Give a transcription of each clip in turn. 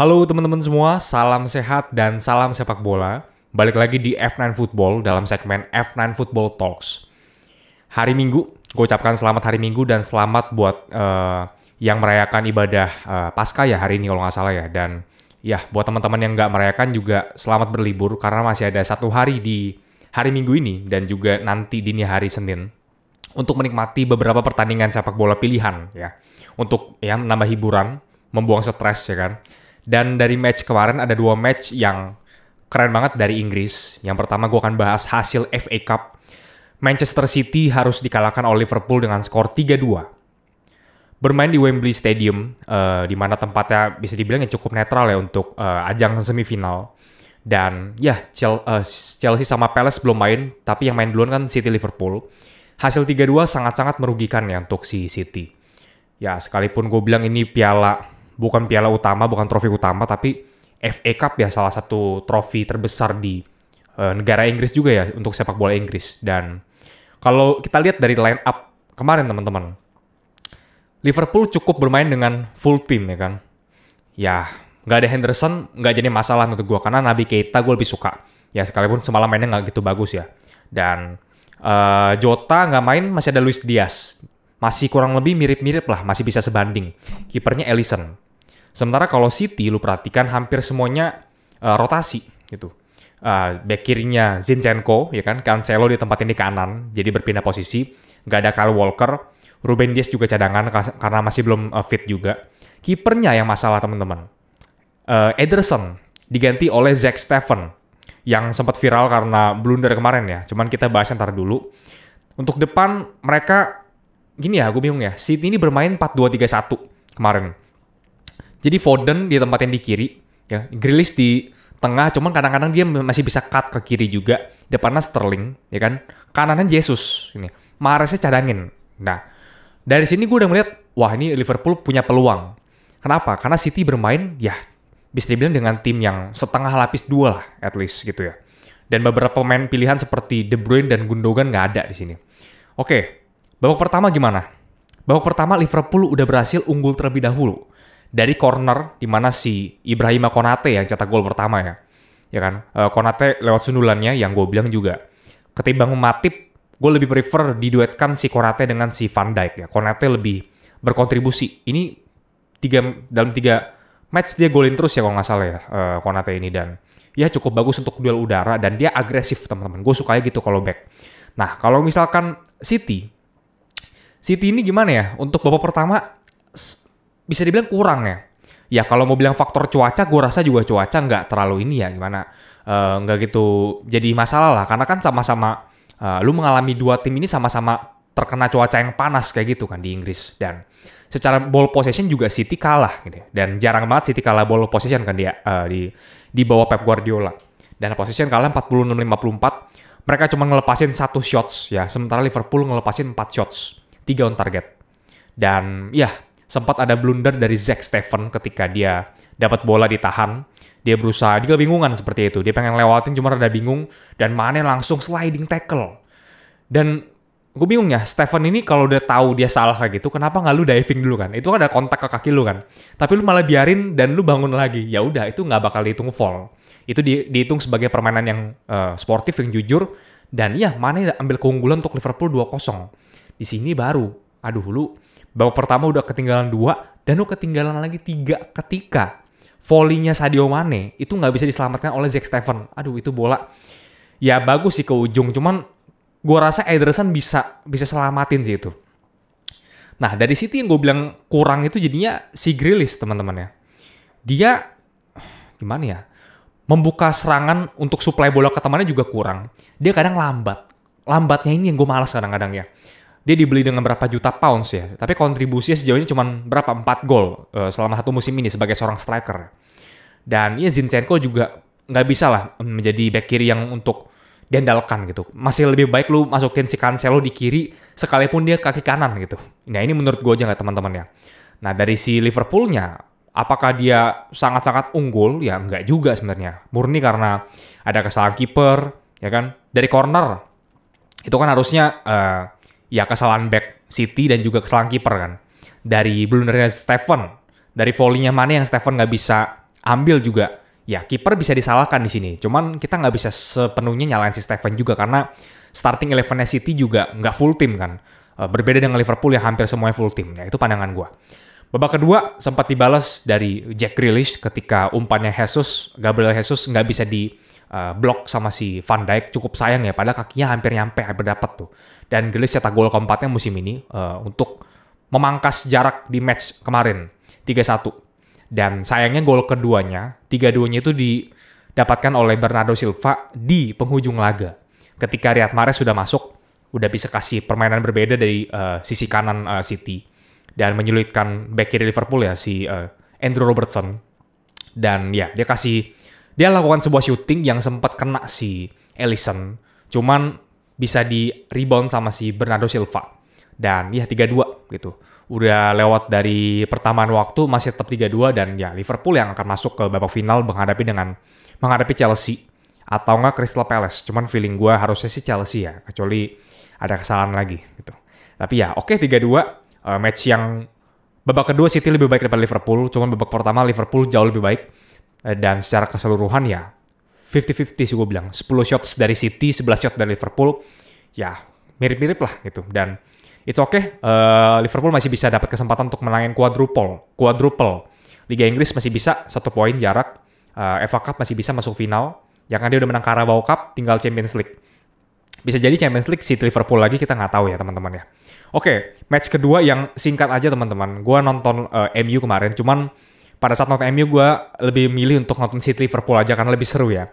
Halo teman-teman semua, salam sehat dan salam sepak bola. Balik lagi di F9 Football dalam segmen F9 Football Talks. Hari Minggu, gue ucapkan selamat hari Minggu dan selamat buat uh, yang merayakan ibadah uh, Paskah ya hari ini kalau nggak salah ya. Dan ya buat teman-teman yang nggak merayakan juga selamat berlibur karena masih ada satu hari di hari Minggu ini dan juga nanti dini hari Senin untuk menikmati beberapa pertandingan sepak bola pilihan ya. Untuk ya menambah hiburan, membuang stres ya kan. Dan dari match kemarin ada dua match yang keren banget dari Inggris. Yang pertama gue akan bahas hasil FA Cup. Manchester City harus dikalahkan oleh Liverpool dengan skor 3-2. Bermain di Wembley Stadium, uh, di mana tempatnya bisa dibilang yang cukup netral ya untuk uh, ajang semifinal. Dan ya, eh, Chelsea sama Palace belum main, tapi yang main duluan kan City Liverpool. Hasil 3-2 sangat-sangat merugikan ya untuk si City. Ya, sekalipun gue bilang ini piala bukan piala utama, bukan trofi utama, tapi FA Cup ya salah satu trofi terbesar di uh, negara Inggris juga ya untuk sepak bola Inggris. Dan kalau kita lihat dari line up kemarin teman-teman, Liverpool cukup bermain dengan full team ya kan. Ya, nggak ada Henderson, nggak jadi masalah menurut gue. Karena Nabi Keita gue lebih suka. Ya, sekalipun semalam mainnya nggak gitu bagus ya. Dan uh, Jota nggak main, masih ada Luis Diaz. Masih kurang lebih mirip-mirip lah, masih bisa sebanding. Kipernya Ellison. Sementara kalau City lu perhatikan hampir semuanya uh, rotasi gitu. Uh, back kirinya Zinchenko ya kan, Cancelo ditempatin di kanan, jadi berpindah posisi. Gak ada Kyle Walker, Ruben Dias juga cadangan karena masih belum uh, fit juga. Kipernya yang masalah teman-teman. Uh, Ederson diganti oleh Zack Steffen yang sempat viral karena blunder kemarin ya. Cuman kita bahas ntar dulu. Untuk depan mereka gini ya, gue bingung ya. City ini bermain 4-2-3-1 kemarin. Jadi Foden di tempat yang di kiri, ya Grilis di tengah, cuman kadang-kadang dia masih bisa cut ke kiri juga. Depannya Sterling, ya kan? Kanannya Jesus ini. Maresnya cadangin. Nah, dari sini gue udah melihat, wah ini Liverpool punya peluang. Kenapa? Karena City bermain, ya bisa dibilang dengan tim yang setengah lapis dua lah, at least gitu ya. Dan beberapa pemain pilihan seperti De Bruyne dan Gundogan nggak ada di sini. Oke, babak pertama gimana? Babak pertama Liverpool udah berhasil unggul terlebih dahulu dari corner di mana si Ibrahim Konate yang cetak gol pertama ya. Ya kan? Eh, Konate lewat sundulannya yang gue bilang juga. Ketimbang Matip, gue lebih prefer diduetkan si Konate dengan si Van Dijk ya. Konate lebih berkontribusi. Ini tiga dalam tiga match dia golin terus ya kalau nggak salah ya uh, Konate ini dan ya cukup bagus untuk duel udara dan dia agresif teman-teman. Gue sukanya gitu kalau back. Nah kalau misalkan City, City ini gimana ya? Untuk babak pertama bisa dibilang kurang ya. Ya kalau mau bilang faktor cuaca, gue rasa juga cuaca nggak terlalu ini ya gimana, uh, nggak gitu jadi masalah lah. Karena kan sama-sama uh, lu mengalami dua tim ini sama-sama terkena cuaca yang panas kayak gitu kan di Inggris dan secara ball possession juga City kalah gitu ya. dan jarang banget City kalah ball possession kan dia uh, eh, di di bawah Pep Guardiola dan possession kalah 46-54 mereka cuma ngelepasin satu shots ya sementara Liverpool ngelepasin empat shots tiga on target dan ya sempat ada blunder dari Zack Steffen ketika dia dapat bola ditahan. Dia berusaha, dia kebingungan seperti itu. Dia pengen lewatin cuma rada bingung dan Mane langsung sliding tackle. Dan gue bingung ya, Steven ini kalau udah tahu dia salah kayak gitu, kenapa nggak lu diving dulu kan? Itu kan ada kontak ke kaki lu kan. Tapi lu malah biarin dan lu bangun lagi. Ya udah, itu nggak bakal dihitung foul. Itu di, dihitung sebagai permainan yang uh, sportif yang jujur dan ya Mane ambil keunggulan untuk Liverpool 2-0. Di sini baru aduh lu Babak pertama udah ketinggalan dua, dan lu ketinggalan lagi tiga ketika volinya Sadio Mane itu nggak bisa diselamatkan oleh Zack Steffen. Aduh itu bola ya bagus sih ke ujung, cuman gua rasa Ederson bisa bisa selamatin sih itu. Nah dari situ yang gue bilang kurang itu jadinya si Grilis teman-teman ya. Dia gimana ya? Membuka serangan untuk suplai bola ke temannya juga kurang. Dia kadang lambat. Lambatnya ini yang gue malas kadang-kadang ya dia dibeli dengan berapa juta pounds ya. Tapi kontribusinya sejauh ini cuma berapa? 4 gol uh, selama satu musim ini sebagai seorang striker. Dan ya Zinchenko juga nggak bisa lah menjadi back kiri yang untuk diandalkan gitu. Masih lebih baik lu masukin si Cancelo di kiri sekalipun dia kaki kanan gitu. Nah ini menurut gue aja nggak teman-teman ya. Nah dari si Liverpoolnya apakah dia sangat-sangat unggul? Ya nggak juga sebenarnya. Murni karena ada kesalahan kiper ya kan. Dari corner itu kan harusnya uh, ya kesalahan back City dan juga kesalahan kiper kan. Dari blundernya Stephen, dari volleynya mana yang Stephen nggak bisa ambil juga. Ya kiper bisa disalahkan di sini. Cuman kita nggak bisa sepenuhnya nyalain si Stephen juga karena starting elevennya City juga nggak full tim kan. Eh, berbeda dengan Liverpool yang hampir semuanya full tim. Ya itu pandangan gue. Babak kedua sempat dibalas dari Jack Grealish ketika umpannya Jesus, Gabriel Jesus nggak bisa di Eh, blok sama si Van Dijk cukup sayang ya padahal kakinya hampir nyampe hampir dapat tuh dan Grealish cetak gol keempatnya musim ini uh, untuk memangkas jarak di match kemarin 3-1 dan sayangnya gol keduanya tiga duanya itu didapatkan oleh Bernardo Silva di penghujung laga ketika Riyad Mahrez sudah masuk udah bisa kasih permainan berbeda dari uh, sisi kanan uh, City dan menyulitkan back kiri Liverpool ya si uh, Andrew Robertson dan ya dia kasih dia lakukan sebuah syuting yang sempat kena si Ellison. Cuman bisa di rebound sama si Bernardo Silva. Dan ya 3-2 gitu. Udah lewat dari pertamaan waktu masih tetap 3-2 dan ya Liverpool yang akan masuk ke babak final menghadapi dengan menghadapi Chelsea atau enggak Crystal Palace. Cuman feeling gue harusnya sih Chelsea ya, kecuali ada kesalahan lagi gitu. Tapi ya oke okay, 3-2 uh, match yang babak kedua City lebih baik daripada Liverpool, cuman babak pertama Liverpool jauh lebih baik Eh, dan secara keseluruhan ya 50-50 sih gue bilang. 10 shots dari City, 11 shots dari Liverpool. Ya, mirip-mirip lah gitu. Dan it's okay, uh, Liverpool masih bisa dapat kesempatan untuk menangin quadruple. Quadruple. Liga Inggris masih bisa satu poin jarak. Uh, eh, FA Cup masih bisa masuk final. Yang kan dia udah menang Carabao Cup, tinggal Champions League. Bisa jadi Champions League si Liverpool lagi kita nggak tahu ya teman-teman ya. Oke, okay, match kedua yang singkat aja teman-teman. Gua nonton uh, MU kemarin, cuman pada saat nonton MU gue lebih milih untuk nonton City Liverpool aja karena lebih seru ya.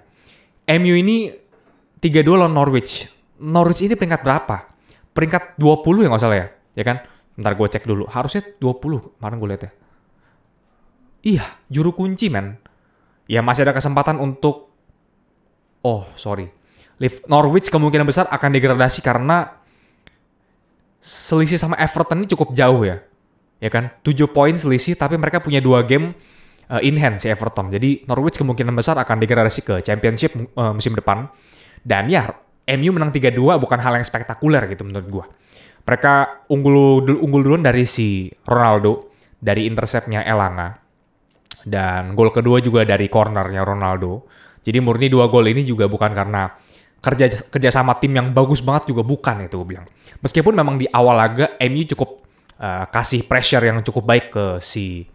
MU ini 3-2 lawan Norwich. Norwich ini peringkat berapa? Peringkat 20 ya nggak salah ya? Ya kan? Ntar gue cek dulu. Harusnya 20 kemarin gue liat ya. Iya, juru kunci men. Ya masih ada kesempatan untuk... Oh, sorry. Norwich kemungkinan besar akan degradasi karena selisih sama Everton ini cukup jauh ya ya kan? 7 poin selisih tapi mereka punya dua game uh, in hand si Everton. Jadi Norwich kemungkinan besar akan degradasi ke Championship uh, musim depan. Dan ya MU menang 3-2 bukan hal yang spektakuler gitu menurut gua. Mereka unggul unggul duluan dari si Ronaldo dari interceptnya Elanga dan gol kedua juga dari cornernya Ronaldo. Jadi murni dua gol ini juga bukan karena kerja kerjasama tim yang bagus banget juga bukan itu gue bilang. Meskipun memang di awal laga MU cukup Eh, kasih pressure yang cukup baik ke si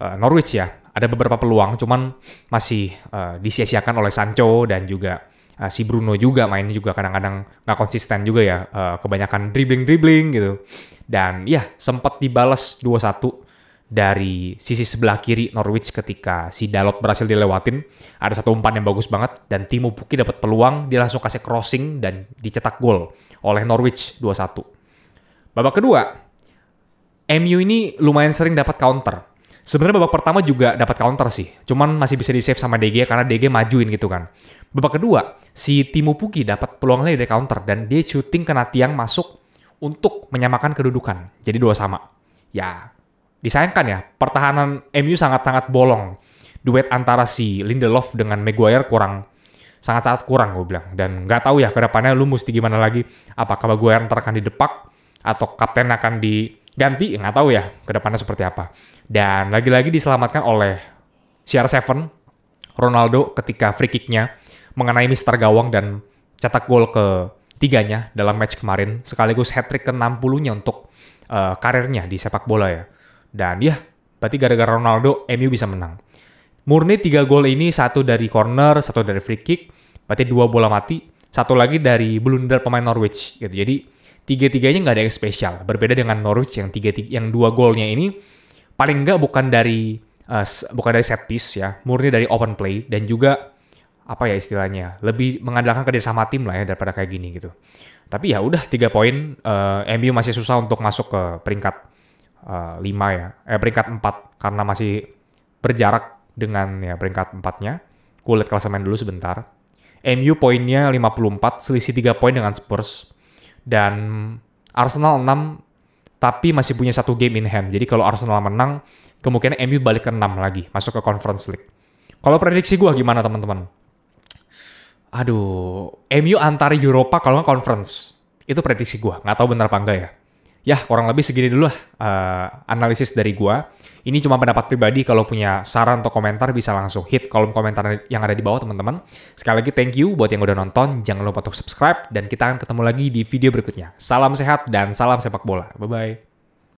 uh, Norwich ya. Ada beberapa peluang, cuman masih uh, disia-siakan oleh Sancho dan juga uh, si Bruno juga mainnya juga kadang-kadang nggak konsisten juga ya. Uh, kebanyakan dribbling-dribbling gitu. Dan ya sempat dibalas 2-1 dari sisi sebelah kiri Norwich ketika si Dalot berhasil dilewatin. Ada satu umpan yang bagus banget dan Timo Puki dapat peluang, dia langsung kasih crossing dan dicetak gol oleh Norwich 2-1. Babak kedua, MU ini lumayan sering dapat counter. Sebenarnya babak pertama juga dapat counter sih, cuman masih bisa di save sama DG karena DG majuin gitu kan. Babak kedua, si Timu Puki dapat peluangnya dari counter dan dia shooting kena tiang masuk untuk menyamakan kedudukan. Jadi dua sama. Ya, disayangkan ya, pertahanan MU sangat-sangat bolong. Duet antara si Lindelof dengan Maguire kurang sangat-sangat kurang gue bilang dan nggak tahu ya kedepannya lu mesti gimana lagi apakah Maguire ntar akan didepak atau kapten akan di ganti nggak tahu ya kedepannya seperti apa dan lagi-lagi diselamatkan oleh CR7 Ronaldo ketika free kicknya mengenai Mister Gawang dan cetak gol ke tiganya dalam match kemarin sekaligus hat trick ke 60-nya untuk uh, karirnya di sepak bola ya dan ya berarti gara-gara Ronaldo MU bisa menang murni tiga gol ini satu dari corner satu dari free kick berarti dua bola mati satu lagi dari blunder pemain Norwich gitu jadi tiga-tiganya nggak ada yang spesial. Berbeda dengan Norwich yang tiga, tiga yang dua golnya ini paling nggak bukan dari uh, bukan dari set piece ya, murni dari open play dan juga apa ya istilahnya lebih mengandalkan kerja sama tim lah ya daripada kayak gini gitu. Tapi ya udah tiga poin, uh, eh, MU masih susah untuk masuk ke peringkat uh, lima ya, eh peringkat empat karena masih berjarak dengan ya peringkat empatnya. Kulit klasemen dulu sebentar. MU poinnya 54, selisih 3 poin dengan Spurs dan Arsenal 6 tapi masih punya satu game in hand. Jadi kalau Arsenal menang, kemungkinan MU balik ke 6 lagi, masuk ke Conference League. Kalau prediksi gue gimana teman-teman? Aduh, MU antara Eropa kalau nggak Conference. Itu prediksi gue, nggak tahu benar apa enggak ya. Ya, kurang lebih segini dulu lah uh, analisis dari gua. Ini cuma pendapat pribadi. Kalau punya saran atau komentar bisa langsung hit kolom komentar yang ada di bawah teman-teman. Sekali lagi thank you buat yang udah nonton. Jangan lupa untuk subscribe dan kita akan ketemu lagi di video berikutnya. Salam sehat dan salam sepak bola. Bye bye.